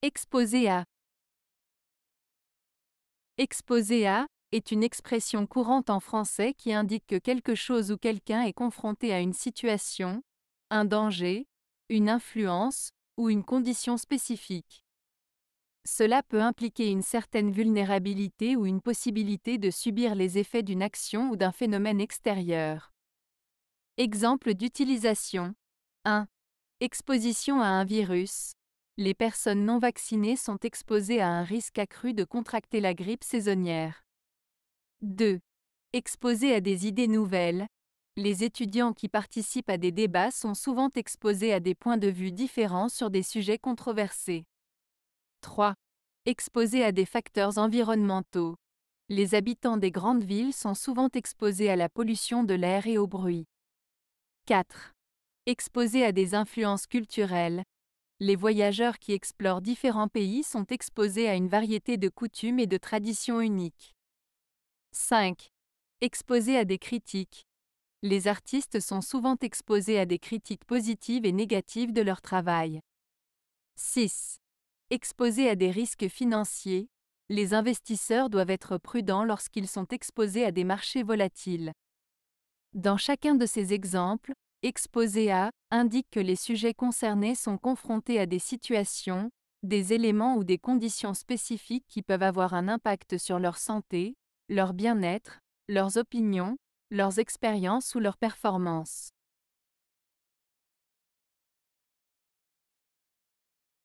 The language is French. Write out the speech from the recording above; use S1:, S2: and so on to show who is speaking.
S1: Exposé à Exposé à est une expression courante en français qui indique que quelque chose ou quelqu'un est confronté à une situation, un danger, une influence ou une condition spécifique. Cela peut impliquer une certaine vulnérabilité ou une possibilité de subir les effets d'une action ou d'un phénomène extérieur. Exemple d'utilisation 1. Exposition à un virus les personnes non vaccinées sont exposées à un risque accru de contracter la grippe saisonnière. 2. Exposées à des idées nouvelles, les étudiants qui participent à des débats sont souvent exposés à des points de vue différents sur des sujets controversés. 3. Exposés à des facteurs environnementaux. Les habitants des grandes villes sont souvent exposés à la pollution de l'air et au bruit. 4. Exposés à des influences culturelles, les voyageurs qui explorent différents pays sont exposés à une variété de coutumes et de traditions uniques. 5. Exposés à des critiques. Les artistes sont souvent exposés à des critiques positives et négatives de leur travail. 6. Exposés à des risques financiers. Les investisseurs doivent être prudents lorsqu'ils sont exposés à des marchés volatiles. Dans chacun de ces exemples, Exposé à indique que les sujets concernés sont confrontés à des situations, des éléments ou des conditions spécifiques qui peuvent avoir un impact sur leur santé, leur bien-être, leurs opinions, leurs expériences ou leurs performances.